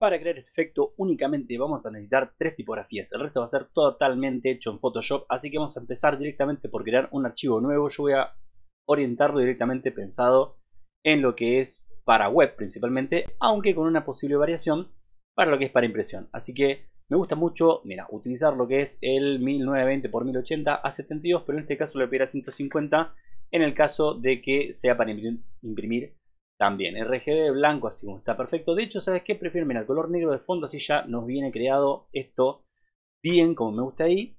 Para crear este efecto únicamente vamos a necesitar tres tipografías, el resto va a ser totalmente hecho en Photoshop, así que vamos a empezar directamente por crear un archivo nuevo, yo voy a orientarlo directamente pensado en lo que es para web principalmente, aunque con una posible variación para lo que es para impresión, así que me gusta mucho, mira, utilizar lo que es el 1920x1080 a 72, pero en este caso lo voy a pedir a 150 en el caso de que sea para imprimir también. RGB blanco, así como está perfecto. De hecho, ¿sabes qué? Prefiero, mirar el color negro de fondo, así ya nos viene creado esto bien, como me gusta ahí.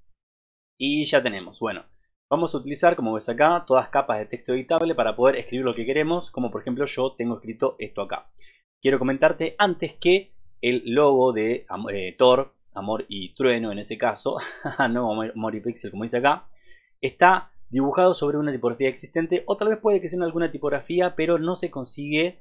Y ya tenemos, bueno. Vamos a utilizar, como ves acá, todas capas de texto editable para poder escribir lo que queremos, como por ejemplo yo tengo escrito esto acá. Quiero comentarte antes que el logo de eh, Thor, Amor y Trueno en ese caso, no Amor y Pixel como dice acá, está dibujado sobre una tipografía existente o tal vez puede que sea en alguna tipografía pero no se consigue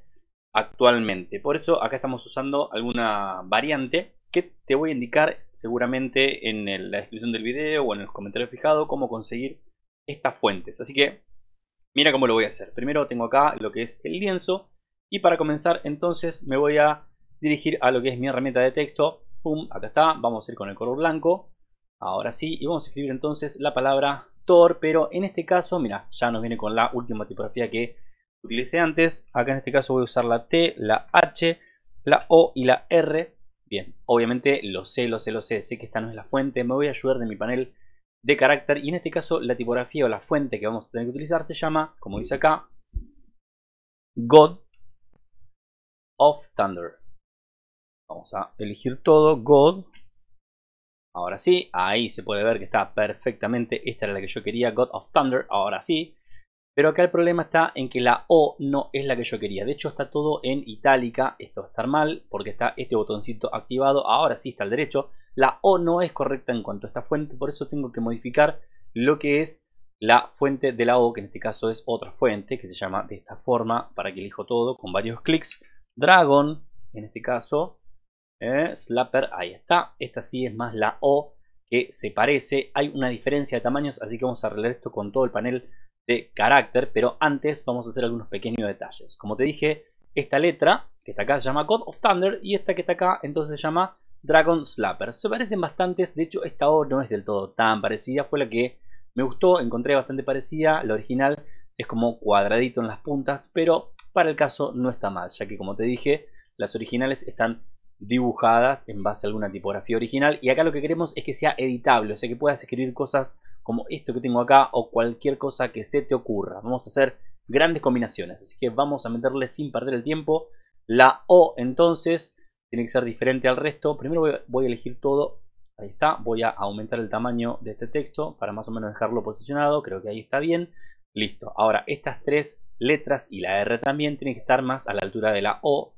actualmente. Por eso acá estamos usando alguna variante que te voy a indicar seguramente en la descripción del video o en los comentarios fijados cómo conseguir estas fuentes. Así que mira cómo lo voy a hacer. Primero tengo acá lo que es el lienzo y para comenzar entonces me voy a dirigir a lo que es mi herramienta de texto. Pum, acá está, vamos a ir con el color blanco. Ahora sí, y vamos a escribir entonces la palabra pero en este caso, mira, ya nos viene con la última tipografía que utilicé antes. Acá en este caso voy a usar la T, la H, la O y la R. Bien, obviamente lo sé, lo sé, lo sé, sé que esta no es la fuente, me voy a ayudar de mi panel de carácter y en este caso la tipografía o la fuente que vamos a tener que utilizar se llama, como dice acá, God of Thunder. Vamos a elegir todo, God Ahora sí, ahí se puede ver que está perfectamente. Esta era la que yo quería, God of Thunder, ahora sí. Pero acá el problema está en que la O no es la que yo quería. De hecho está todo en itálica. Esto va a estar mal porque está este botoncito activado. Ahora sí está al derecho. La O no es correcta en cuanto a esta fuente. Por eso tengo que modificar lo que es la fuente de la O. Que en este caso es otra fuente que se llama de esta forma. Para que elijo todo con varios clics. Dragon en este caso. ¿eh? slapper, ahí está. Esta sí es más la O que se parece. Hay una diferencia de tamaños, así que vamos a arreglar esto con todo el panel de carácter. Pero antes vamos a hacer algunos pequeños detalles. Como te dije, esta letra que está acá se llama God of Thunder y esta que está acá entonces se llama Dragon Slapper. Se parecen bastantes, de hecho esta O no es del todo tan parecida, fue la que me gustó, encontré bastante parecida. La original es como cuadradito en las puntas, pero para el caso no está mal, ya que como te dije, las originales están dibujadas en base a alguna tipografía original. Y acá lo que queremos es que sea editable, o sea que puedas escribir cosas como esto que tengo acá o cualquier cosa que se te ocurra. Vamos a hacer grandes combinaciones, así que vamos a meterle sin perder el tiempo. La O entonces tiene que ser diferente al resto. Primero voy a, elegir todo, ahí está. Voy a aumentar el tamaño de este texto para más o menos dejarlo posicionado, creo que ahí está bien. Listo, ahora estas tres letras y la R también tienen que estar más a la altura de la O.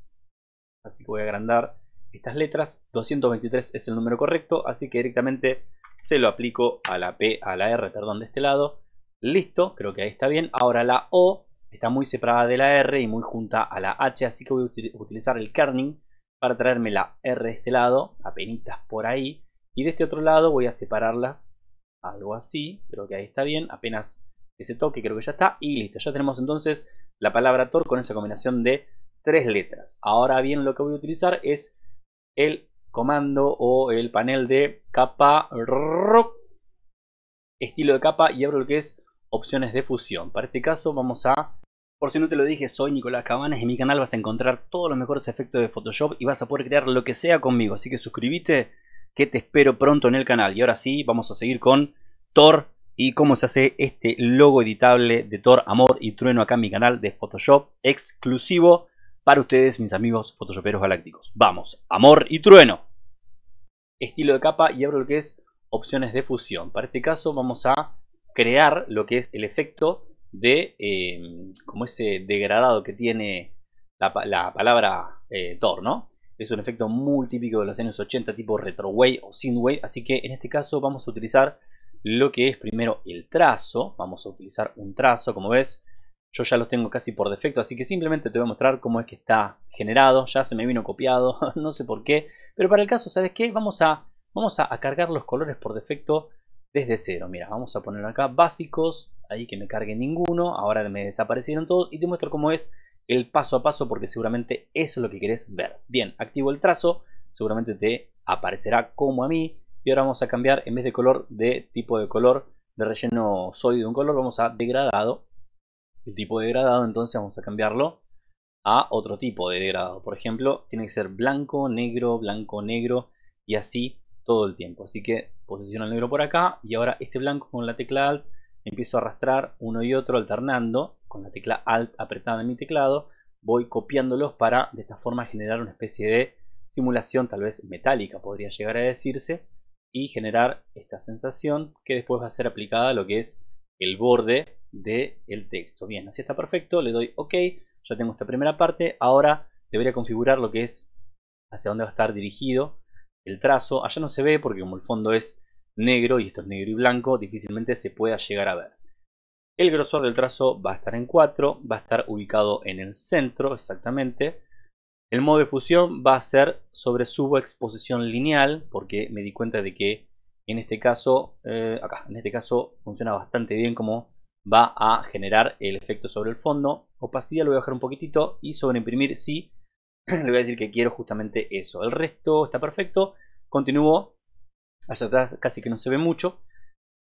Así que voy a agrandar estas letras. 223 es el número correcto, así que directamente se lo aplico a la P, a la R, perdón, de este lado. Listo, creo que ahí está bien. Ahora la O está muy separada de la R y muy junta a la H, así que voy a utilizar el kerning para traerme la R de este lado, apenitas por ahí. Y de este otro lado voy a separarlas, algo así, creo que ahí está bien, apenas ese toque creo que ya está. Y listo, ya tenemos entonces la palabra TOR con esa combinación de tres letras. Ahora bien, lo que voy a utilizar es el comando o el panel de capa estilo de capa y abro lo que es opciones de fusión. Para este caso vamos a, por si no te lo dije, soy Nicolás Cabanas en mi canal vas a encontrar todos los mejores efectos de Photoshop y vas a poder crear lo que sea conmigo. Así que suscríbete que te espero pronto en el canal. Y ahora sí, vamos a seguir con Thor y cómo se hace este logo editable de Thor, Amor y Trueno acá en mi canal de Photoshop exclusivo para ustedes, mis amigos fotoshoperos Galácticos. Vamos, amor y trueno. Estilo de capa y abro lo que es opciones de fusión. Para este caso vamos a crear lo que es el efecto de em, como ese degradado que tiene la, palabra eh, Thor, Es un efecto muy típico de los años 80, tipo retro way o wave así que en este caso vamos a utilizar lo que es primero el trazo, vamos a utilizar un trazo, como ves, yo ya los tengo casi por defecto, así que simplemente te voy a mostrar cómo es que está generado, ya se me vino copiado, no sé por qué, pero para el caso, ¿sabes qué? Vamos a, vamos a, cargar los colores por defecto desde cero, mira, vamos a poner acá básicos, ahí que me cargue ninguno, ahora me desaparecieron todos y te muestro cómo es el paso a paso porque seguramente eso es lo que querés ver. Bien, activo el trazo, seguramente te aparecerá como a mí y ahora vamos a cambiar en vez de color de tipo de color de relleno sólido un color, vamos a degradado el tipo de degradado, entonces vamos a cambiarlo a otro tipo de degradado. Por ejemplo, tiene que ser blanco, negro, blanco, negro y así todo el tiempo. Así que posiciono el negro por acá y ahora este blanco con la tecla Alt empiezo a arrastrar uno y otro alternando con la tecla Alt apretada en mi teclado. Voy copiándolos para de esta forma generar una especie de simulación tal vez metálica podría llegar a decirse y generar esta sensación que después va a ser aplicada a lo que es el borde del el texto. Bien, así está perfecto, le doy OK, ya tengo esta primera parte, ahora debería configurar lo que es hacia dónde va a estar dirigido el trazo. Allá no se ve porque como el fondo es negro y esto es negro y blanco, difícilmente se pueda llegar a ver. El grosor del trazo va a estar en 4, va a estar ubicado en el centro exactamente. El modo de fusión va a ser sobre subexposición lineal, porque me di cuenta de que en este caso, eh, acá, en este caso funciona bastante bien como va a generar el efecto sobre el fondo. Opacidad lo voy a bajar un poquitito y sobre imprimir sí, le voy a decir que quiero justamente eso. El resto está perfecto. Continúo. Allá atrás casi que no se ve mucho.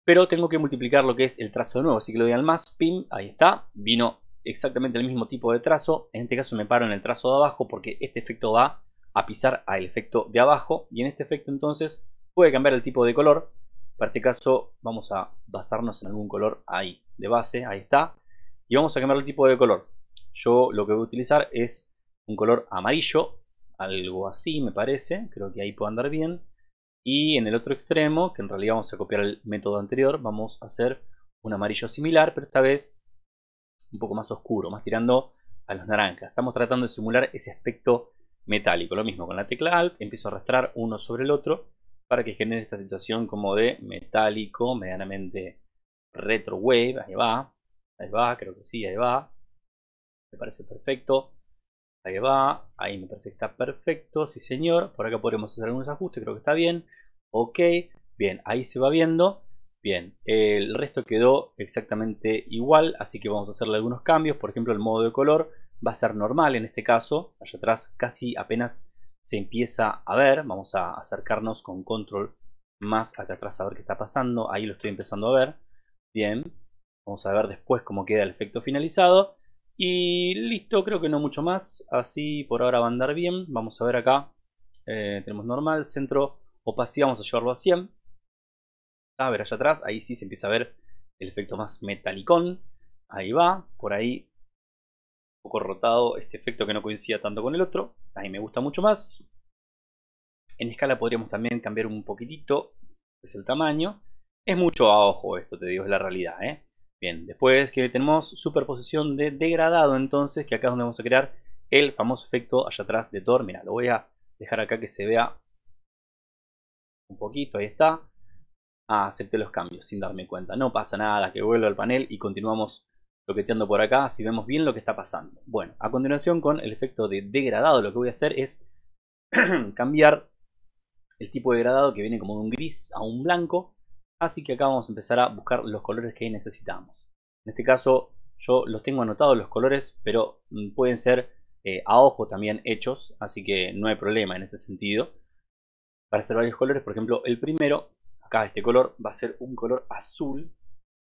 Pero tengo que multiplicar lo que es el trazo de nuevo. Así que lo doy al más. Pim. Ahí está. Vino exactamente el mismo tipo de trazo. En este caso me paro en el trazo de abajo porque este efecto va a pisar al efecto de abajo. Y en este efecto entonces puede cambiar el tipo de color. Para este caso vamos a basarnos en algún color ahí, de base, ahí está. Y vamos a cambiar el tipo de color. Yo lo que voy a utilizar es un color amarillo, algo así me parece, creo que ahí puede andar bien. Y en el otro extremo, que en realidad vamos a copiar el método anterior, vamos a hacer un amarillo similar, pero esta vez un poco más oscuro, más tirando a los naranjas. Estamos tratando de simular ese aspecto metálico. Lo mismo con la tecla Alt, empiezo a arrastrar uno sobre el otro para que genere esta situación como de metálico, medianamente retro wave. Ahí va, ahí va, creo que sí, ahí va. Me parece perfecto. Ahí va, ahí me parece que está perfecto, sí señor. Por acá podremos hacer algunos ajustes, creo que está bien. Ok, bien, ahí se va viendo. Bien, el resto quedó exactamente igual, así que vamos a hacerle algunos cambios. Por ejemplo, el modo de color va a ser normal en este caso. Allá atrás casi apenas se empieza a ver. Vamos a acercarnos con control más acá atrás a ver qué está pasando. Ahí lo estoy empezando a ver. Bien. Vamos a ver después cómo queda el efecto finalizado. Y listo, creo que no mucho más. Así por ahora va a andar bien. Vamos a ver acá. Eh, tenemos normal, centro, opacidad. Vamos a llevarlo a 100. A ver allá atrás. Ahí sí se empieza a ver el efecto más metallicón. Ahí va. Por ahí rotado este efecto que no coincida tanto con el otro. A me gusta mucho más. En escala podríamos también cambiar un poquitito, es el tamaño. Es mucho a ojo esto, te digo, es la realidad. ¿eh? Bien, después que tenemos superposición de degradado, entonces, que acá es donde vamos a crear el famoso efecto allá atrás de Thor. Mira, lo voy a dejar acá que se vea un poquito, ahí está. Ah, acepté los cambios sin darme cuenta, no pasa nada, que vuelvo al panel y continuamos toqueteando por acá, si vemos bien lo que está pasando. Bueno, a continuación con el efecto de degradado, lo que voy a hacer es cambiar el tipo de degradado que viene como de un gris a un blanco. Así que acá vamos a empezar a buscar los colores que necesitamos. En este caso yo los tengo anotados los colores, pero mm, pueden ser eh, a ojo también hechos, así que no hay problema en ese sentido. Para hacer varios colores, por ejemplo, el primero, acá este color, va a ser un color azul,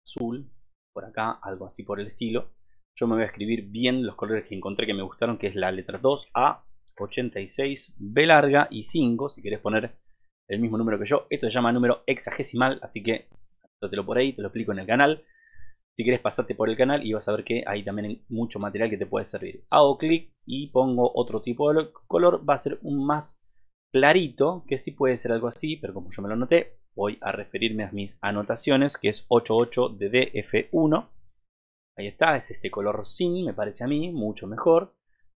azul, por acá, algo así por el estilo. Yo me voy a escribir bien los colores que encontré que me gustaron, que es la letra 2A, 86, B larga y 5, si querés poner el mismo número que yo. Esto se llama número hexagesimal, así que lo por ahí, te lo explico en el canal. Si querés pasarte por el canal y vas a ver que hay también mucho material que te puede servir. Hago clic y pongo otro tipo de color, va a ser un más clarito, que sí puede ser algo así, pero como yo me lo noté, voy a referirme a mis anotaciones, que es 88DDF1. Ahí está, es este color sin, me parece a mí, mucho mejor.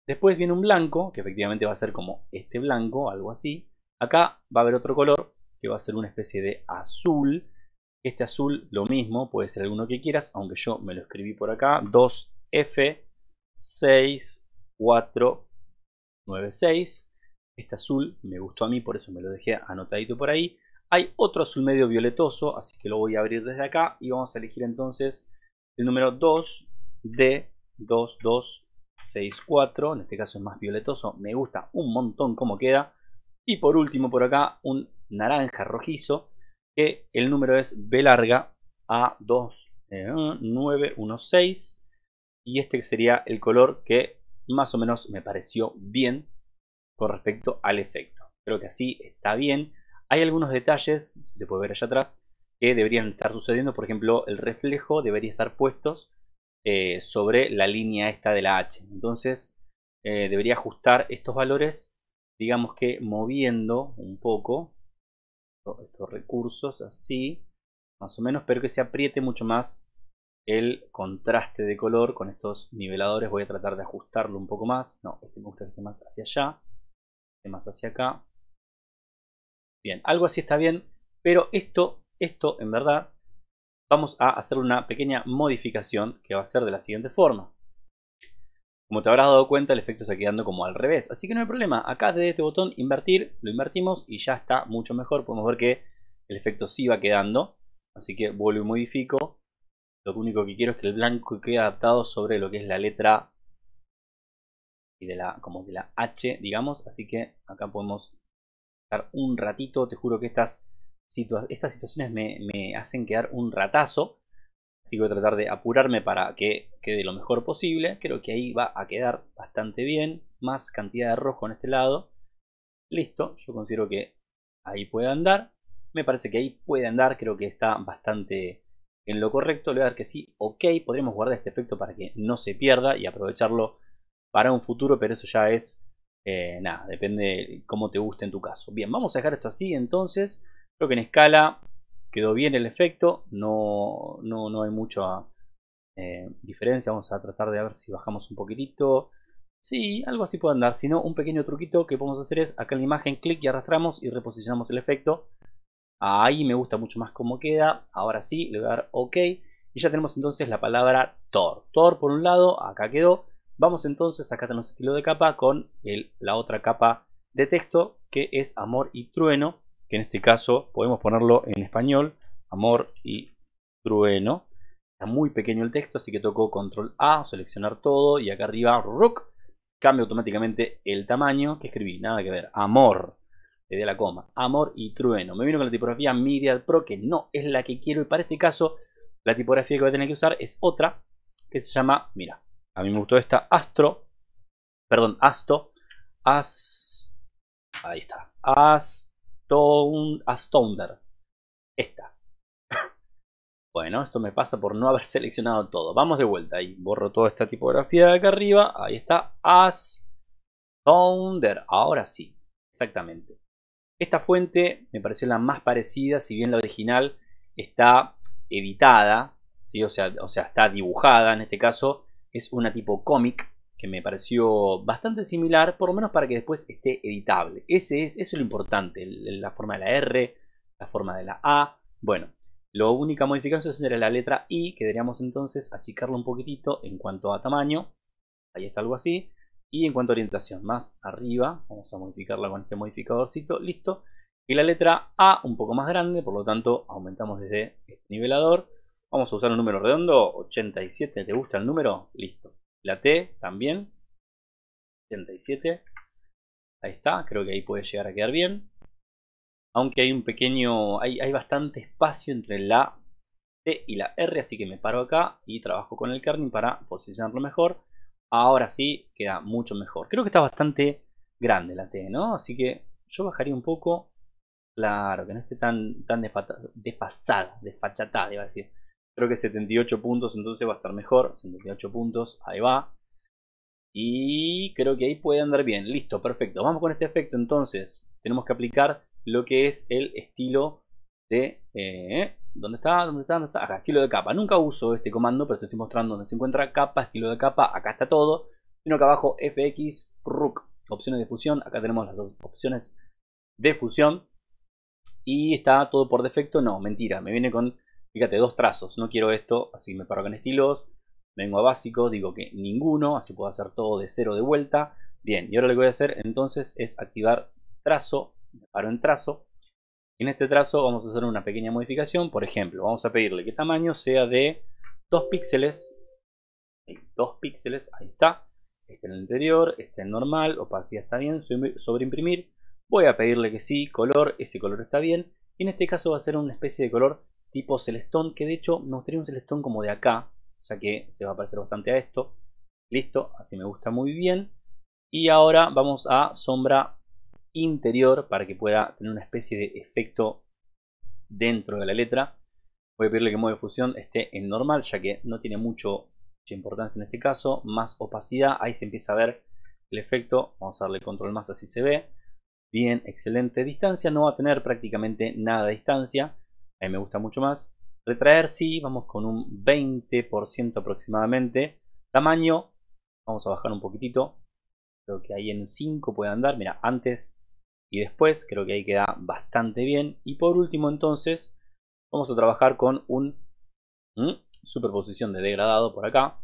Después viene un blanco, que efectivamente va a ser como este blanco, algo así. Acá va a haber otro color, que va a ser una especie de azul. Este azul, lo mismo, puede ser alguno que quieras, aunque yo me lo escribí por acá. 2F6496. Este azul me gustó a mí, por eso me lo dejé anotadito por ahí. Hay otro azul medio violetoso, así que lo voy a abrir desde acá y vamos a elegir entonces el número 2 de 2264. En este caso es más violetoso, me gusta un montón cómo queda. Y por último por acá un naranja rojizo que el número es B larga a 2916 eh, y este sería el color que más o menos me pareció bien con respecto al efecto. Creo que así está bien. Hay algunos detalles, si se puede ver allá atrás, que deberían estar sucediendo. Por ejemplo, el reflejo debería estar puesto eh, sobre la línea esta de la H. Entonces, eh, debería ajustar estos valores, digamos que moviendo un poco estos recursos así, más o menos, pero que se apriete mucho más el contraste de color con estos niveladores. Voy a tratar de ajustarlo un poco más. No, este me gusta que esté más hacia allá, este más hacia acá. Bien, algo así está bien, pero esto, esto en verdad, vamos a hacer una pequeña modificación que va a ser de la siguiente forma. Como te habrás dado cuenta, el efecto está quedando como al revés. Así que no hay problema. Acá desde este botón invertir, lo invertimos y ya está mucho mejor. Podemos ver que el efecto sí va quedando. Así que vuelvo y modifico. Lo único que quiero es que el blanco quede adaptado sobre lo que es la letra y de la, como de la H, digamos. Así que acá podemos un ratito. Te juro que estas, estas situaciones me, me, hacen quedar un ratazo. Así que voy a tratar de apurarme para que quede lo mejor posible. Creo que ahí va a quedar bastante bien. Más cantidad de rojo en este lado. Listo, yo considero que ahí puede andar. Me parece que ahí puede andar, creo que está bastante en lo correcto. Le voy a dar que sí, ok. Podríamos guardar este efecto para que no se pierda y aprovecharlo para un futuro, pero eso ya es eh, nada, depende cómo te guste en tu caso. Bien, vamos a dejar esto así entonces. Creo que en escala quedó bien el efecto. No, no, hay mucha eh, diferencia. Vamos a tratar de ver si bajamos un poquitito. Sí, algo así puede andar. Si no, un pequeño truquito que podemos hacer es acá en la imagen, clic y arrastramos y reposicionamos el efecto. Ahí me gusta mucho más cómo queda. Ahora sí, le voy a dar OK. Y ya tenemos entonces la palabra tor tor por un lado, acá quedó. Vamos entonces, acá tenemos estilo de capa con la otra capa de texto que es Amor y Trueno, que en este caso podemos ponerlo en español, Amor y Trueno. Está muy pequeño el texto, así que tocó control A, seleccionar todo y acá arriba, rook, cambia automáticamente el tamaño que escribí, nada que ver, Amor, le di a la coma, Amor y Trueno. Me vino con la tipografía Media Pro, que no es la que quiero y para este caso la tipografía que voy a tener que usar es otra que se llama, mira, a mí me gustó esta Astro. Perdón, Asto. As. Ahí está. As Astounder. Esta. Bueno, esto me pasa por no haber seleccionado todo. Vamos de vuelta y borro toda esta tipografía de acá arriba. Ahí está. Astounder. Ahora sí. Exactamente. Esta fuente me pareció la más parecida, si bien la original está editada, ¿sí? o, sea, o sea, está dibujada en este caso es una tipo cómic que me pareció bastante similar, por lo menos para que después esté editable. Ese es, eso es lo importante, la forma de la R, la forma de la A. Bueno, la única modificación sería la letra I, que deberíamos entonces achicarlo un poquitito en cuanto a tamaño. Ahí está algo así. Y en cuanto a orientación, más arriba, vamos a modificarla con este modificadorcito, listo. Y la letra A un poco más grande, por lo tanto aumentamos desde este nivelador. Vamos a usar un número redondo, 87, ¿te gusta el número? Listo. La T también, 87. Ahí está, creo que ahí puede llegar a quedar bien. Aunque hay un pequeño, hay, hay bastante espacio entre la T y la R, así que me paro acá y trabajo con el kerning para posicionarlo mejor. Ahora sí queda mucho mejor. Creo que está bastante grande la T, ¿no? Así que yo bajaría un poco, claro, que no esté tan, tan desfasada, desfachatada, iba a decir. Creo que 78 puntos, entonces va a estar mejor. 78 puntos, ahí va. Y creo que ahí puede andar bien. Listo, perfecto. Vamos con este efecto entonces. Tenemos que aplicar lo que es el estilo de... Eh, ¿Dónde está? ¿Dónde está? Acá, estilo de capa. Nunca uso este comando, pero te estoy mostrando dónde se encuentra. Capa, estilo de capa, acá está todo. Sino acá abajo, FX, Rook. opciones de fusión. Acá tenemos las dos opciones de fusión. Y está todo por defecto. No, mentira. Me viene con Fíjate, dos trazos. No quiero esto, así me paro con estilos. Vengo a básico, digo que ninguno, así puedo hacer todo de cero de vuelta. Bien, y ahora lo que voy a hacer entonces es activar trazo, me paro en trazo. En este trazo vamos a hacer una pequeña modificación. Por ejemplo, vamos a pedirle que tamaño sea de 2 píxeles. Dos píxeles, ahí está. Este en el interior, este en normal, opacidad está bien, sobreimprimir. Voy a pedirle que sí, color, ese color está bien. Y en este caso va a ser una especie de color tipo celestón, que de hecho nos tiene un celestón como de acá, O sea que se va a parecer bastante a esto. Listo, así me gusta muy bien. Y ahora vamos a sombra interior para que pueda tener una especie de efecto dentro de la letra. Voy a pedirle que modo de fusión esté en normal, ya que no tiene mucho, mucha importancia en este caso. Más opacidad, ahí se empieza a ver el efecto. Vamos a darle control más, así se ve. Bien, excelente. Distancia no va a tener prácticamente nada de distancia. Ahí me gusta mucho más. Retraer sí, vamos con un 20% aproximadamente. Tamaño, vamos a bajar un poquitito. Creo que ahí en 5 puede andar. Mira, antes y después creo que ahí queda bastante bien. Y por último entonces, vamos a trabajar con un superposición de degradado por acá.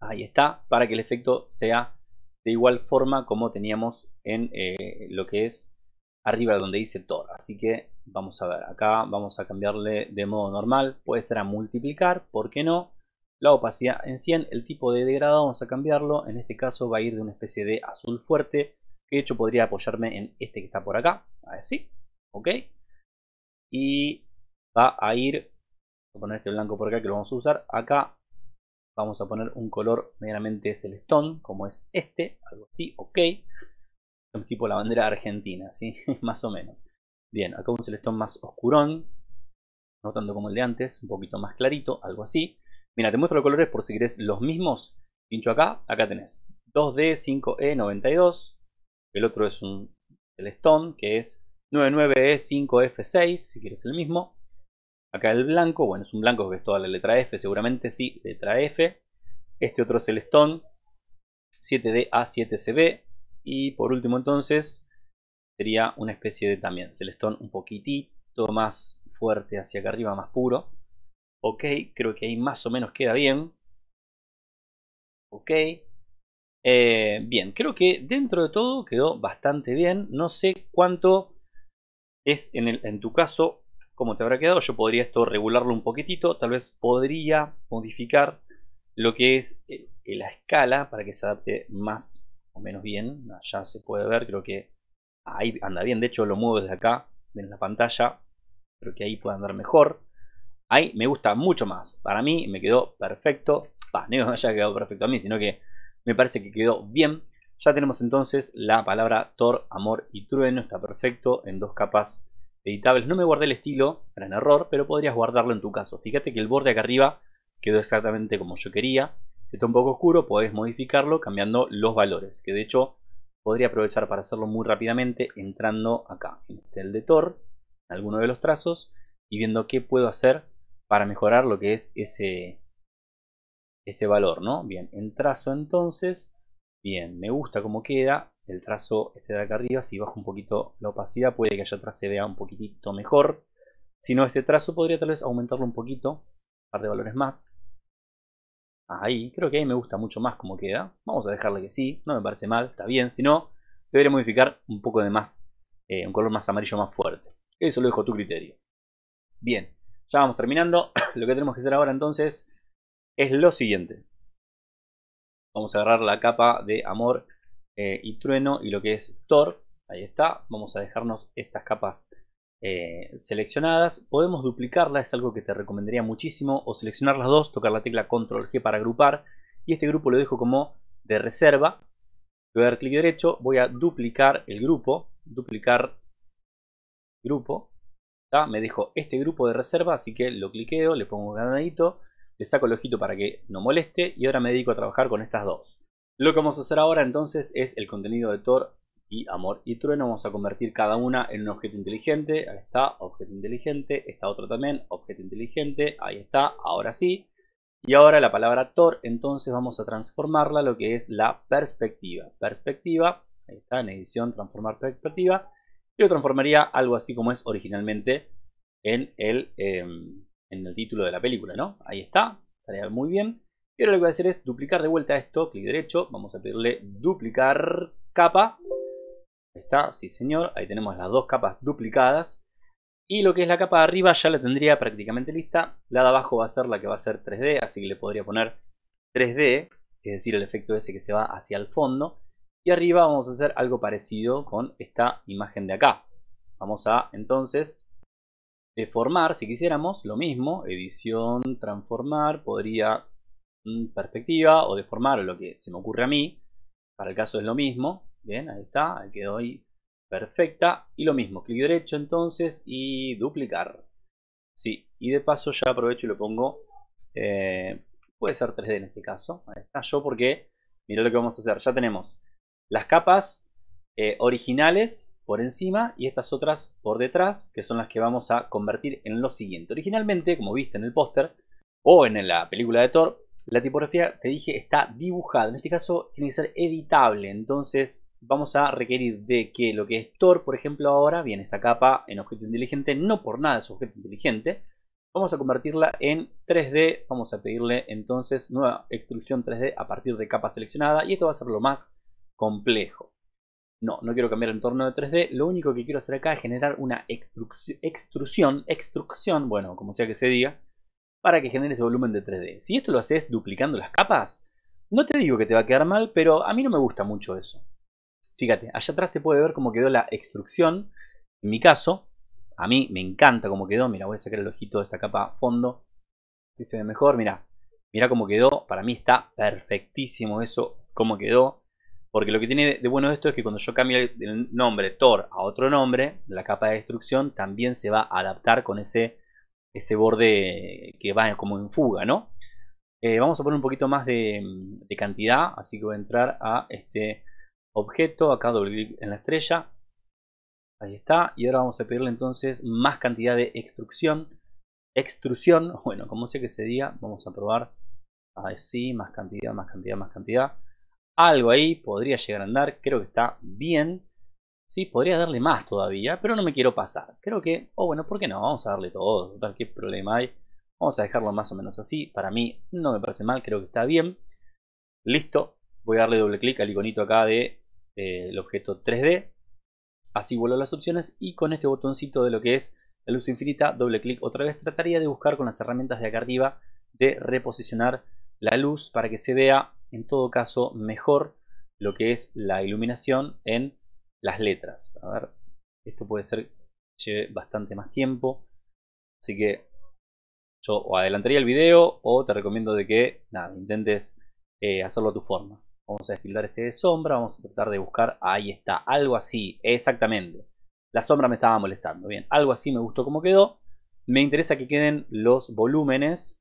Ahí está, para que el efecto sea de igual forma como teníamos en eh, lo que es arriba donde dice todo, Así que vamos a ver, acá vamos a cambiarle de modo normal, puede ser a multiplicar, ¿por qué no? La opacidad en 100, el tipo de degradado vamos a cambiarlo, en este caso va a ir de una especie de azul fuerte, que de hecho podría apoyarme en este que está por acá, así, ok. Y va a ir, voy a poner este blanco por acá que lo vamos a usar, acá vamos a poner un color medianamente celestón, como es este, algo así, ok tipo la bandera argentina, ¿sí? más o menos. Bien, acá un celestón más oscurón, no tanto como el de antes, un poquito más clarito, algo así. Mira, te muestro los colores por si querés los mismos. Pincho acá, acá tenés 2D5E92, el otro es un celestón que es 99E5F6, e, si quieres el mismo. Acá el blanco, bueno, es un blanco que es toda la letra F, seguramente sí, letra F. Este otro celestón, 7DA7CB, y por último entonces sería una especie de también celestón un poquitito más fuerte hacia acá arriba, más puro. Ok, creo que ahí más o menos queda bien. Ok. Eh, bien, creo que dentro de todo quedó bastante bien. No sé cuánto es en, en tu caso, cómo te habrá quedado. Yo podría esto regularlo un poquitito. Tal vez podría modificar lo que es eh, la escala para que se adapte más o menos bien. ya se puede ver, creo que ahí anda bien. De hecho, lo muevo desde acá, en la pantalla. Creo que ahí puede andar mejor. Ahí me gusta mucho más. Para mí me quedó perfecto. no haya quedado perfecto a mí, sino que me parece que quedó bien. Ya tenemos entonces la palabra Thor, Amor y Trueno. Está perfecto en dos capas editables. No me guardé el estilo, gran error, pero podrías guardarlo en tu caso. Fíjate que el borde acá arriba quedó exactamente como yo quería. Esto es un poco oscuro, podéis modificarlo cambiando los valores, que de hecho podría aprovechar para hacerlo muy rápidamente entrando acá, en este el de Tor, en alguno de los trazos, y viendo qué puedo hacer para mejorar lo que es ese, ese valor, ¿no? Bien, en trazo entonces, bien, me gusta cómo queda, el trazo este de acá arriba, si bajo un poquito la opacidad, puede que allá atrás se vea un poquitito mejor, si no, este trazo podría tal vez aumentarlo un poquito, un par de valores más, Ahí, creo que ahí me gusta mucho más como queda. Vamos a dejarle que sí, no me parece mal, está bien. Si no, debería modificar un poco de más, eh, un color más amarillo más fuerte. Eso lo dejo a tu criterio. Bien, ya vamos terminando. lo que tenemos que hacer ahora entonces es lo siguiente. Vamos a agarrar la capa de amor eh, y trueno y lo que es Thor. Ahí está. Vamos a dejarnos estas capas eh, seleccionadas. Podemos duplicarla, es algo que te recomendaría muchísimo, o seleccionar las dos, tocar la tecla Control G para agrupar. Y este grupo lo dejo como de reserva. Voy a dar clic derecho, voy a duplicar el grupo, duplicar grupo. Me dejo este grupo de reserva, así que lo cliqueo, le pongo ganadito, le saco el ojito para que no moleste y ahora me dedico a trabajar con estas dos. Lo que vamos a hacer ahora entonces es el contenido de Tor y Amor y Trueno. Vamos a convertir cada una en un objeto inteligente. Ahí está, objeto inteligente. está otra también, objeto inteligente. Ahí está, ahora sí. Y ahora la palabra Thor, entonces vamos a transformarla a lo que es la perspectiva. Perspectiva, ahí está, en edición, transformar perspectiva. Yo transformaría algo así como es originalmente en el, em, en el título de la película, ¿no? Ahí está, estaría muy bien. Y ahora lo que voy a hacer es duplicar de vuelta esto, clic derecho, vamos a pedirle duplicar capa está, sí señor, ahí tenemos las dos capas duplicadas. Y lo que es la capa de arriba ya la tendría prácticamente lista. La de abajo va a ser la que va a ser 3D, así que le podría poner 3D, es decir, el efecto ese que se va hacia el fondo. Y arriba vamos a hacer algo parecido con esta imagen de acá. Vamos a entonces deformar si quisiéramos, lo mismo, edición, transformar, podría mm, perspectiva o deformar o lo que se me ocurre a mí. Para el caso es lo mismo. Bien, ahí está, ahí quedó ahí. Perfecta. Y lo mismo, clic derecho entonces y duplicar. Sí, y de paso ya aprovecho y lo pongo. Eh, puede ser 3D en este caso. Ahí está yo porque, mirá lo que vamos a hacer. Ya tenemos las capas eh, originales por encima y estas otras por detrás, que son las que vamos a convertir en lo siguiente. Originalmente, como viste en el póster o en la película de Thor, la tipografía, te dije, está dibujada. En este caso tiene que ser editable. Entonces, vamos a requerir de que lo que es Tor, por ejemplo, ahora, viene esta capa en objeto inteligente, no por nada es objeto inteligente, vamos a convertirla en 3D, vamos a pedirle entonces nueva extrusión 3D a partir de capa seleccionada y esto va a ser lo más complejo. No, no quiero cambiar el entorno de 3D, lo único que quiero hacer acá es generar una extrusión, extrusión, bueno, como sea que se diga, para que genere ese volumen de 3D. Si esto lo haces duplicando las capas, no te digo que te va a quedar mal, pero a mí no me gusta mucho eso. Fíjate, allá atrás se puede ver cómo quedó la extrusión. En mi caso, a mí me encanta cómo quedó. Mira, voy a sacar el ojito de esta capa fondo. Así se ve mejor. Mira, mira cómo quedó. Para mí está perfectísimo eso, cómo quedó. Porque lo que tiene de bueno esto es que cuando yo cambie el nombre Thor a otro nombre, la capa de destrucción también se va a adaptar con ese, ese borde que va como en fuga, ¿no? Eh, vamos a poner un poquito más de, de, cantidad, así que voy a entrar a este objeto, acá doble clic en la estrella, ahí está, y ahora vamos a pedirle entonces más cantidad de extrusión, extrusión, bueno, como sé que se vamos a probar sí más cantidad, más cantidad, más cantidad, algo ahí, podría llegar a andar, creo que está bien, sí, podría darle más todavía, pero no me quiero pasar, creo que, o oh, bueno, ¿por qué no? Vamos a darle todo, tal qué problema hay, vamos a dejarlo más o menos así, para mí no me parece mal, creo que está bien, listo, voy a darle doble clic al iconito acá de eh, el objeto 3D. Así vuelo las opciones y con este botoncito de lo que es la luz infinita, doble clic otra vez, trataría de buscar con las herramientas de acá arriba de reposicionar la luz para que se vea en todo caso mejor lo que es la iluminación en las letras. A ver, esto puede ser lleve bastante más tiempo, así que yo o adelantaría el video o te recomiendo de que intentes eh, hacerlo a tu forma. Vamos a desfilar este de sombra, vamos a tratar de buscar, ahí está, algo así, exactamente. La sombra me estaba molestando, bien, algo así me gustó como quedó. Me interesa que queden los volúmenes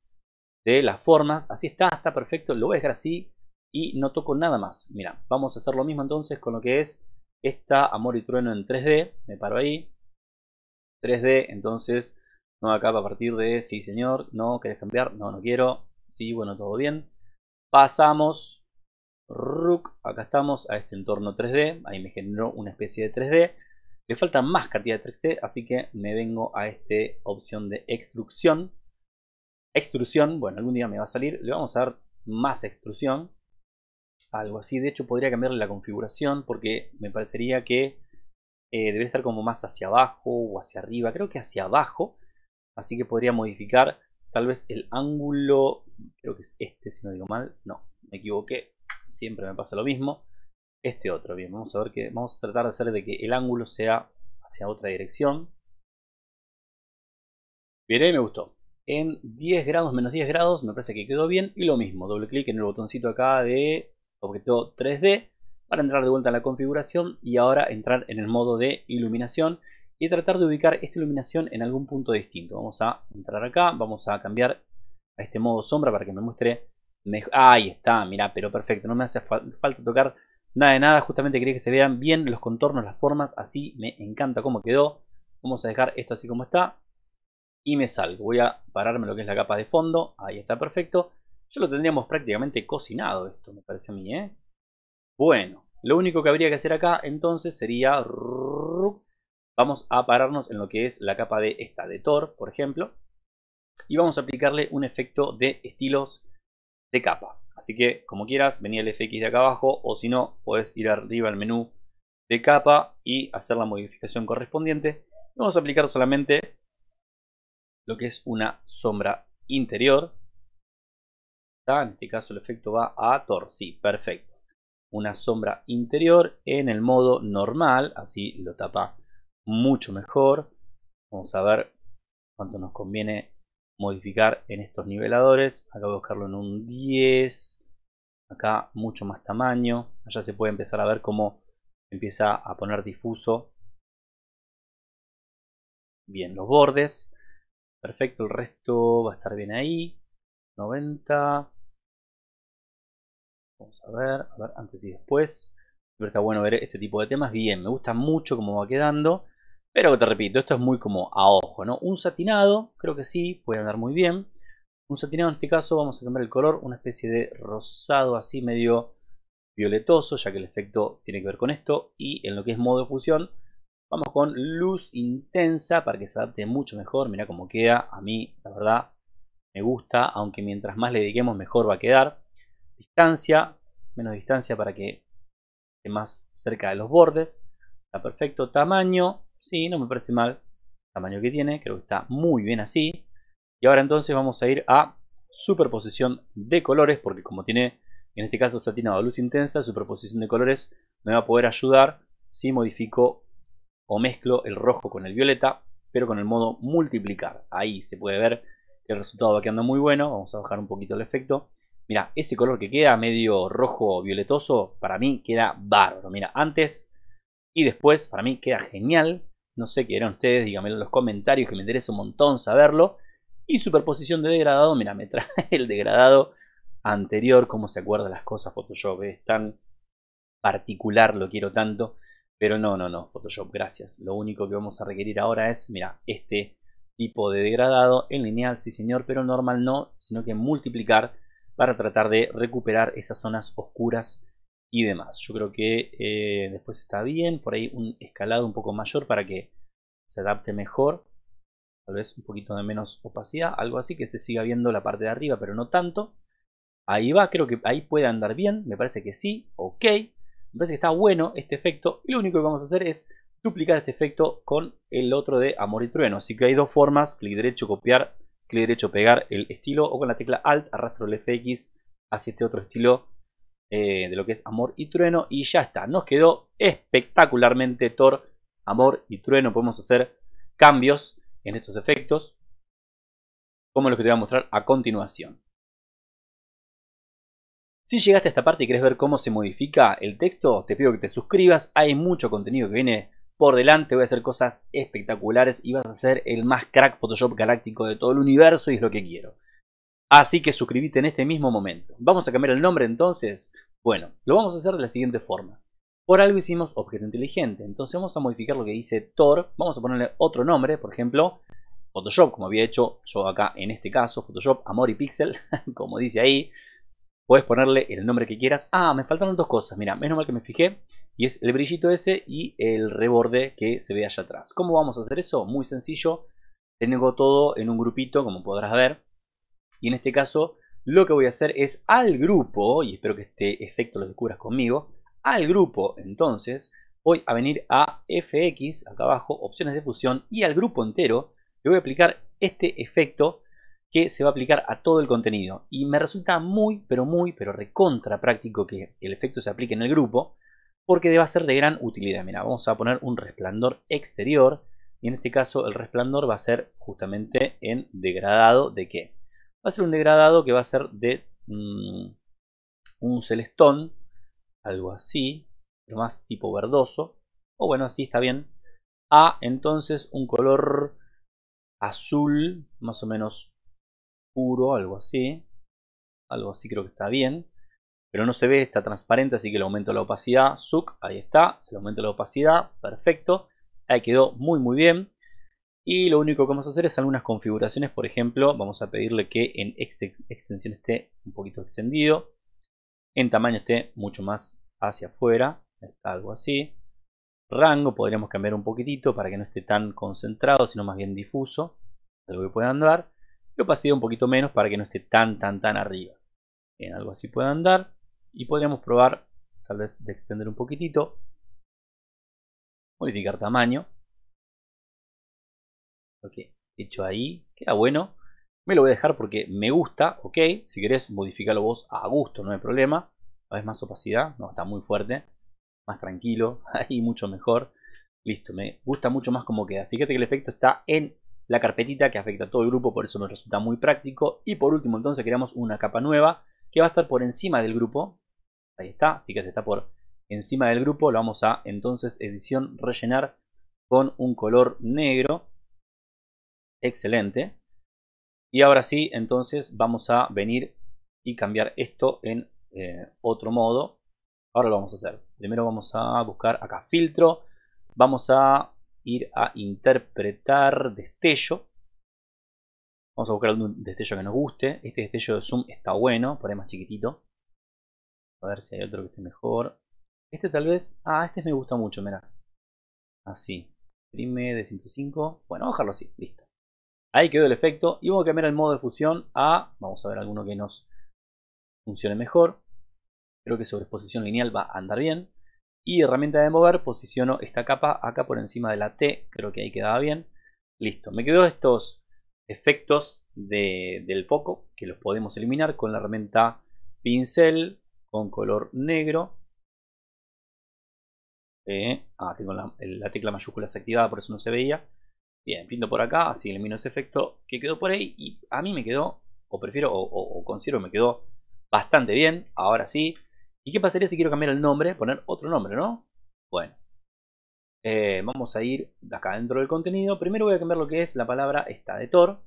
de las formas, así está, está perfecto, lo voy a dejar así y no toco nada más. Mira, vamos a hacer lo mismo entonces con lo que es esta Amor y Trueno en 3D, me paro ahí. 3D, entonces, no acá a partir de, sí señor, no, querés cambiar, no, no quiero, sí, bueno, todo bien. Pasamos Rook, acá estamos, a este entorno 3D, ahí me generó una especie de 3D. Le falta más cantidad de 3D, así que me vengo a esta opción de extrusión. Extrusión, bueno, algún día me va a salir, le vamos a dar más extrusión, algo así. De hecho, podría cambiarle la configuración porque me parecería que eh, debe estar como más hacia abajo o hacia arriba, creo que hacia abajo. Así que podría modificar tal vez el ángulo, creo que es este si no digo mal, no, me equivoqué, siempre me pasa lo mismo. Este otro, bien, vamos a ver que vamos a tratar de hacer de que el ángulo sea hacia otra dirección. Bien, me gustó. En 10 grados menos 10 grados me parece que quedó bien. Y lo mismo, doble clic en el botoncito acá de objeto 3D para entrar de vuelta a la configuración y ahora entrar en el modo de iluminación y tratar de ubicar esta iluminación en algún punto distinto. Vamos a entrar acá, vamos a cambiar a este modo sombra para que me muestre ahí está, mirá, pero perfecto. No me hace falta tocar nada de nada. Justamente quería que se vean bien los contornos, las formas. Así me encanta cómo quedó. Vamos a dejar esto así como está. Y me salgo. Voy a pararme lo que es la capa de fondo. Ahí está, perfecto. Ya lo tendríamos prácticamente cocinado esto, me parece a mí, ¿eh? Bueno, lo único que habría que hacer acá entonces sería... Vamos a pararnos en lo que es la capa de esta, de Thor, por ejemplo. Y vamos a aplicarle un efecto de estilos de capa. Así que como quieras, venía el FX de acá abajo o si no, podés ir arriba al menú de capa y hacer la modificación correspondiente. Vamos a aplicar solamente lo que es una sombra interior. En este caso el efecto va a Tor, sí, perfecto. Una sombra interior en el modo normal, así lo tapa mucho mejor. Vamos a ver cuánto nos conviene modificar en estos niveladores. Acá voy a buscarlo en un 10. Acá mucho más tamaño. Allá se puede empezar a ver cómo empieza a poner difuso. Bien, los bordes. Perfecto, el resto va a estar bien ahí. 90. Vamos a ver, a ver antes y después. Pero está bueno ver este tipo de temas. Bien, me gusta mucho cómo va quedando. Pero te repito, esto es muy como a ojo, ¿no? Un satinado, creo que sí, puede andar muy bien. Un satinado en este caso vamos a cambiar el color, una especie de rosado así medio violetoso, ya que el efecto tiene que ver con esto. Y en lo que es modo de fusión, vamos con luz intensa para que se adapte mucho mejor. Mira cómo queda, a mí la verdad me gusta, aunque mientras más le dediquemos mejor va a quedar. Distancia, menos distancia para que esté más cerca de los bordes. Está perfecto. Tamaño, Sí, no me parece mal el tamaño que tiene, creo que está muy bien así. Y ahora entonces vamos a ir a superposición de colores, porque como tiene en este caso satinado luz intensa, superposición de colores me va a poder ayudar si modifico o mezclo el rojo con el violeta, pero con el modo multiplicar. Ahí se puede ver que el resultado va quedando muy bueno. Vamos a bajar un poquito el efecto. Mira, ese color que queda medio rojo violetoso, para mí queda bárbaro. Mira, antes y después, para mí queda genial. No sé qué eran ustedes, díganmelo en los comentarios que me interesa un montón saberlo. Y superposición de degradado, mira, me trae el degradado anterior, como se acuerdan las cosas Photoshop, es tan particular, lo quiero tanto. Pero no, no, no, Photoshop, gracias. Lo único que vamos a requerir ahora es, mira, este tipo de degradado en lineal, sí señor, pero normal no, sino que multiplicar para tratar de recuperar esas zonas oscuras y demás. Yo creo que eh, después está bien, por ahí un escalado un poco mayor para que se adapte mejor, tal vez un poquito de menos opacidad, algo así, que se siga viendo la parte de arriba, pero no tanto. Ahí va, creo que ahí puede andar bien, me parece que sí, ok, me parece que está bueno este efecto, lo único que vamos a hacer es duplicar este efecto con el otro de Amor y Trueno, así que hay dos formas, clic derecho copiar, clic derecho pegar el estilo, o con la tecla Alt arrastro el FX hacia este otro estilo eh, de lo que es Amor y Trueno. Y ya está, nos quedó espectacularmente Thor, Amor y Trueno. Podemos hacer cambios en estos efectos, como los que te voy a mostrar a continuación. Si llegaste a esta parte y quieres ver cómo se modifica el texto, te pido que te suscribas. Hay mucho contenido que viene por delante. Voy a hacer cosas espectaculares y vas a ser el más crack Photoshop galáctico de todo el universo y es lo que quiero. Así que suscríbete en este mismo momento. ¿Vamos a cambiar el nombre entonces? Bueno, lo vamos a hacer de la siguiente forma. Por algo hicimos objeto inteligente, entonces vamos a modificar lo que dice Tor, vamos a ponerle otro nombre, por ejemplo, Photoshop, como había hecho yo acá en este caso, Photoshop Amor y Pixel, como dice ahí. Puedes ponerle el nombre que quieras. Ah, me faltaron dos cosas, mira, menos mal que me fijé. Y es el brillito ese y el reborde que se ve allá atrás. ¿Cómo vamos a hacer eso? Muy sencillo. Tengo todo en un grupito, como podrás ver. Y en este caso lo que voy a hacer es al grupo, y espero que este efecto lo descubras conmigo, al grupo entonces voy a venir a FX, acá abajo, opciones de fusión, y al grupo entero le voy a aplicar este efecto que se va a aplicar a todo el contenido. Y me resulta muy, pero muy, pero recontra práctico que el efecto se aplique en el grupo, porque debe a ser de gran utilidad. Mira, vamos a poner un resplandor exterior, y en este caso el resplandor va a ser justamente en degradado de qué? va a ser un degradado que va a ser de mm, un celestón, algo así, pero más tipo verdoso, o bueno, así está bien, a entonces un color azul, más o menos puro, algo así, algo así creo que está bien, pero no se ve, está transparente, así que le aumento la opacidad, suc, ahí está, se le aumenta la opacidad, perfecto, ahí quedó muy muy bien, y lo único que vamos a hacer es algunas configuraciones, por ejemplo, vamos a pedirle que en extensión esté un poquito extendido, en tamaño esté mucho más hacia afuera, algo así. Rango podríamos cambiar un poquitito para que no esté tan concentrado, sino más bien difuso, algo que pueda andar. Y opacidad un poquito menos para que no esté tan, tan, tan arriba. en algo así pueda andar. Y podríamos probar, tal vez, de extender un poquitito. Modificar tamaño lo que hecho ahí. Queda bueno. Me lo voy a dejar porque me gusta, ok. Si querés modificarlo vos a gusto, no hay problema. A ver, más opacidad, no, está muy fuerte. Más tranquilo, ahí mucho mejor. Listo, me gusta mucho más como queda. Fíjate que el efecto está en la carpetita que afecta a todo el grupo, por eso me resulta muy práctico. Y por último, entonces creamos una capa nueva que va a estar por encima del grupo. Ahí está, fíjate, está por encima del grupo. Lo vamos a entonces edición rellenar con un color negro. Excelente. Y ahora sí, entonces vamos a venir y cambiar esto en eh, otro modo. Ahora lo vamos a hacer. Primero vamos a buscar acá filtro. Vamos a ir a interpretar destello. Vamos a buscar un destello que nos guste. Este destello de zoom está bueno, por ahí más chiquitito. A ver si hay otro que esté mejor. Este tal vez... Ah, este me gusta mucho, mira. Así. Prime de 105. Bueno, dejarlo así, listo. Ahí quedó el efecto y vamos a cambiar el modo de fusión a, vamos a ver alguno que nos funcione mejor. Creo que sobre exposición lineal va a andar bien. Y herramienta de mover, posiciono esta capa acá por encima de la T, creo que ahí quedaba bien. Listo, me quedó estos efectos del foco que los podemos eliminar con la herramienta pincel con color negro. Eh, ah, tengo la, la tecla mayúscula activada por eso no se veía. Bien, pinto por acá, así elimino ese efecto que quedó por ahí y a mí me quedó, o prefiero, o, considero me quedó bastante bien, ahora sí. ¿Y qué pasaría si quiero cambiar el nombre? Poner otro nombre, ¿no? Bueno, eh, vamos a ir acá dentro del contenido. Primero voy a cambiar lo que es la palabra esta de Thor,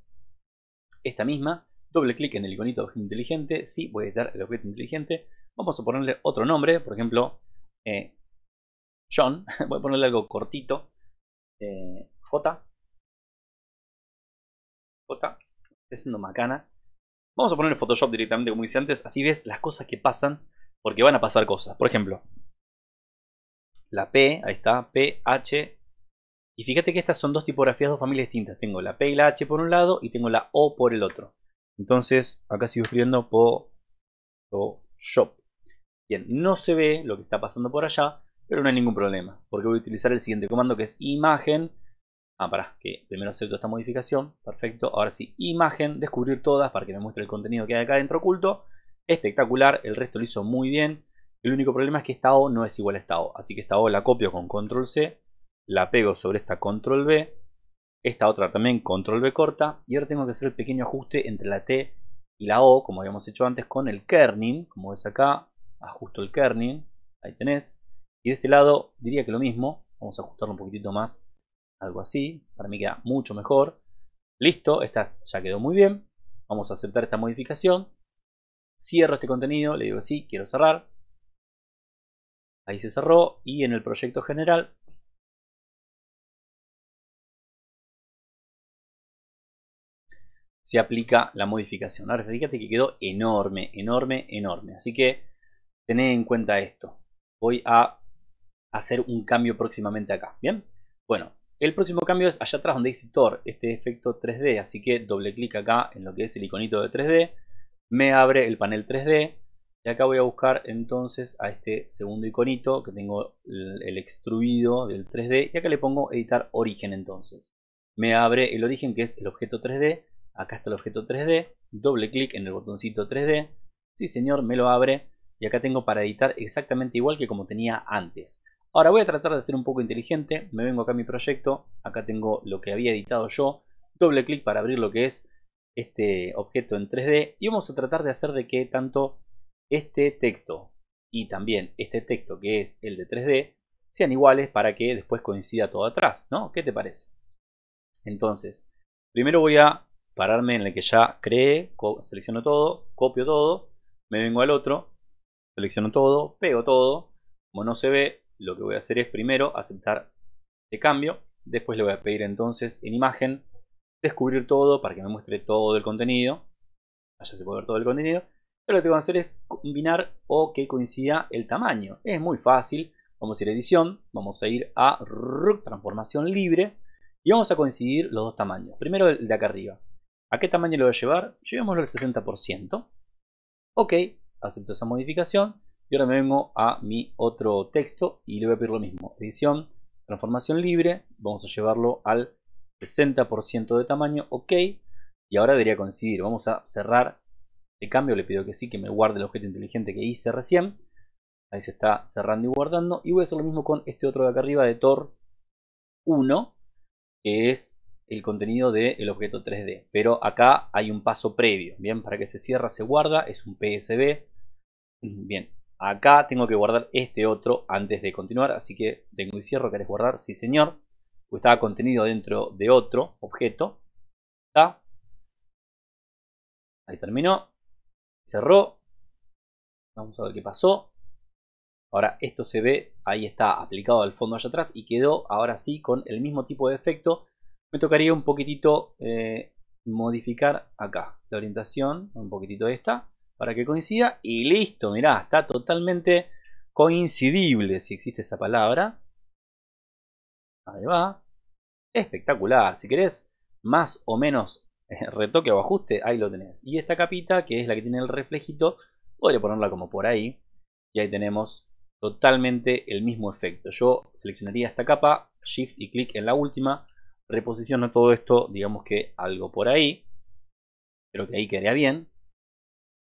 esta misma. Doble clic en el iconito objeto inteligente, sí, voy a editar el objeto inteligente. Vamos a ponerle otro nombre, por ejemplo, eh, John, voy a ponerle algo cortito, eh, J, está, siendo haciendo macana. Vamos a poner el Photoshop directamente, como hice antes. Así ves las cosas que pasan, porque van a pasar cosas. Por ejemplo, la P, ahí está, P, H. Y fíjate que estas son dos tipografías, dos familias distintas. Tengo la P y la H por un lado y tengo la O por el otro. Entonces, acá sigo escribiendo Photoshop. Bien, no se ve lo que está pasando por allá, pero no hay ningún problema, porque voy a utilizar el siguiente comando que es imagen Ah, para que primero acepto esta modificación. Perfecto. Ahora sí, imagen, descubrir todas para que me muestre el contenido que hay acá dentro oculto. Espectacular, el resto lo hizo muy bien. El único problema es que esta O no es igual a esta O. Así que esta O la copio con control C, la pego sobre esta control B, esta otra también control B corta. Y ahora tengo que hacer el pequeño ajuste entre la T y la O, como habíamos hecho antes, con el kerning. Como ves acá, ajusto el kerning. Ahí tenés. Y de este lado diría que lo mismo. Vamos a ajustarlo un poquitito más algo así, para mí queda mucho mejor. Listo, esta ya quedó muy bien. Vamos a aceptar esta modificación. Cierro este contenido, le digo sí, quiero cerrar. Ahí se cerró y en el proyecto general se aplica la modificación. Ahora fíjate que quedó enorme, enorme, enorme. Así que tened en cuenta esto. Voy a hacer un cambio próximamente acá. Bien, bueno, el próximo cambio es allá atrás donde dice Tor, este efecto 3D, así que doble clic acá en lo que es el iconito de 3D, me abre el panel 3D y acá voy a buscar entonces a este segundo iconito que tengo el, el extruido del 3D y acá le pongo editar origen entonces. Me abre el origen que es el objeto 3D, acá está el objeto 3D, doble clic en el botoncito 3D, sí señor, me lo abre y acá tengo para editar exactamente igual que como tenía antes. Ahora voy a tratar de ser un poco inteligente, me vengo acá a mi proyecto, acá tengo lo que había editado yo, doble clic para abrir lo que es este objeto en 3D y vamos a tratar de hacer de que tanto este texto y también este texto que es el de 3D sean iguales para que después coincida todo atrás, ¿no? ¿Qué te parece? Entonces, primero voy a pararme en el que ya creé, selecciono todo, copio todo, me vengo al otro, selecciono todo, pego todo, como no se ve, lo que voy a hacer es primero aceptar este cambio. Después le voy a pedir entonces en imagen descubrir todo para que me muestre todo el contenido. Allá ah, se puede ver todo el contenido. Pero lo que voy a hacer es combinar o que coincida el tamaño. Es muy fácil. Vamos a ir a edición. Vamos a ir a transformación libre. Y vamos a coincidir los dos tamaños. Primero el de acá arriba. ¿A qué tamaño lo voy a llevar? Llevémoslo al 60%. Ok, acepto esa modificación. Y ahora me vengo a mi otro texto y le voy a pedir lo mismo. Edición, transformación libre. Vamos a llevarlo al 60% de tamaño. Ok. Y ahora debería coincidir. Vamos a cerrar el cambio. Le pido que sí, que me guarde el objeto inteligente que hice recién. Ahí se está cerrando y guardando. Y voy a hacer lo mismo con este otro de acá arriba de Tor 1. Que es el contenido del objeto 3D. Pero acá hay un paso previo. Bien, para que se cierra se guarda. Es un PSB. Bien, Acá tengo que guardar este otro antes de continuar, así que tengo y cierro, ¿querés guardar? Sí, señor. Pues estaba contenido dentro de otro objeto. Ahí terminó. Cerró. Vamos a ver qué pasó. Ahora esto se ve, ahí está aplicado al fondo allá atrás y quedó ahora sí con el mismo tipo de efecto. Me tocaría un poquitito eh, modificar acá la orientación, un poquitito esta para que coincida y listo, mirá, está totalmente coincidible si existe esa palabra. Ahí va. Espectacular. Si querés más o menos eh, retoque o ajuste, ahí lo tenés. Y esta capita, que es la que tiene el reflejito, podría ponerla como por ahí. Y ahí tenemos totalmente el mismo efecto. Yo seleccionaría esta capa, shift y clic en la última, reposiciono todo esto, digamos que algo por ahí. Creo que ahí quedaría bien.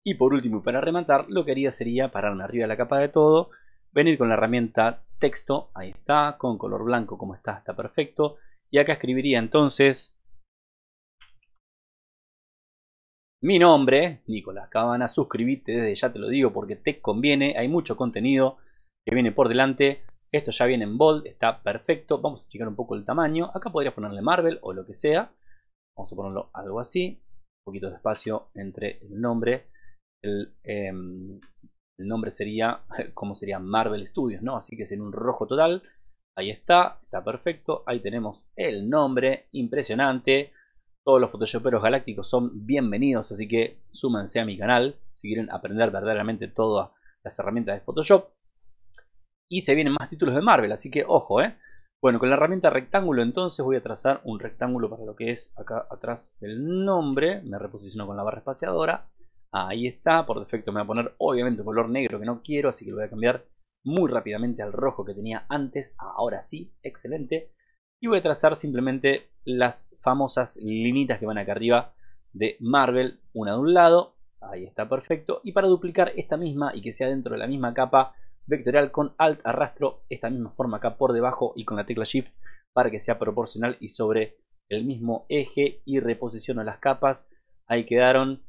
Y por último, para rematar, lo que haría sería Parar arriba de la capa de todo, venir con la herramienta texto, ahí está, con color blanco como está, está perfecto. Y acá escribiría entonces mi nombre, Nicolás Cabana, suscríbete desde ya te lo digo porque te conviene, hay mucho contenido que viene por delante. Esto ya viene en bold, está perfecto. Vamos a checar un poco el tamaño. Acá podrías ponerle Marvel o lo que sea. Vamos a ponerlo algo así. Un poquito de espacio entre el nombre Em, el, nombre sería como sería Marvel Studios, ¿no? Así que es en un rojo total. Ahí está, está perfecto. Ahí tenemos el nombre, impresionante. Todos los photoshoperos galácticos son bienvenidos, así que súmanse a mi canal si quieren aprender verdaderamente todas las herramientas de Photoshop. Y se vienen más títulos de Marvel, así que ojo, ¿eh? Bueno, con la herramienta rectángulo entonces voy a trazar un rectángulo para lo que es acá atrás el nombre. Me reposiciono con la barra espaciadora Ahí está, por defecto me va a poner obviamente color negro que no quiero, así que lo voy a cambiar muy rápidamente al rojo que tenía antes, ah, ahora sí, excelente. Y voy a trazar simplemente las famosas linitas que van acá arriba de Marvel, una de un lado, ahí está perfecto. Y para duplicar esta misma y que sea dentro de la misma capa vectorial con Alt arrastro esta misma forma acá por debajo y con la tecla Shift para que sea proporcional y sobre el mismo eje y reposiciono las capas. Ahí quedaron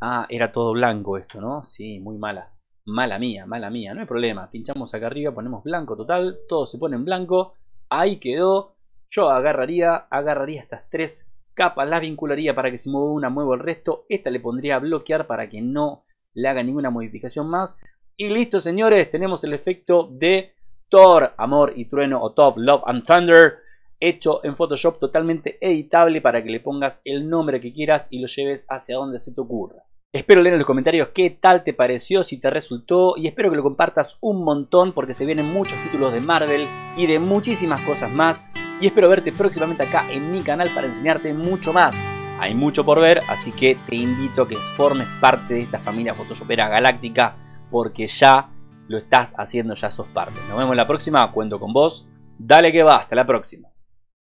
Ah, era todo blanco esto, ¿no? Sí, muy mala. Mala mía, mala mía. No hay problema. Pinchamos acá arriba, ponemos blanco total. Todo se pone en blanco. Ahí quedó. Yo agarraría, agarraría estas tres capas, las vincularía para que se mueva una, muevo el resto. Esta le pondría a bloquear para que no le haga ninguna modificación más. Y listo, señores, tenemos el efecto de Thor, Amor y Trueno o Top, Love and Thunder hecho en Photoshop totalmente editable para que le pongas el nombre que quieras y lo lleves hacia donde se te ocurra. Espero leer en los comentarios qué tal te pareció, si te resultó y espero que lo compartas un montón porque se vienen muchos títulos de Marvel y de muchísimas cosas más y espero verte próximamente acá en mi canal para enseñarte mucho más. Hay mucho por ver, así que te invito a que formes parte de esta familia Photoshopera Galáctica porque ya lo estás haciendo, ya sos parte. Nos vemos en la próxima, cuento con vos. Dale que va, hasta la próxima.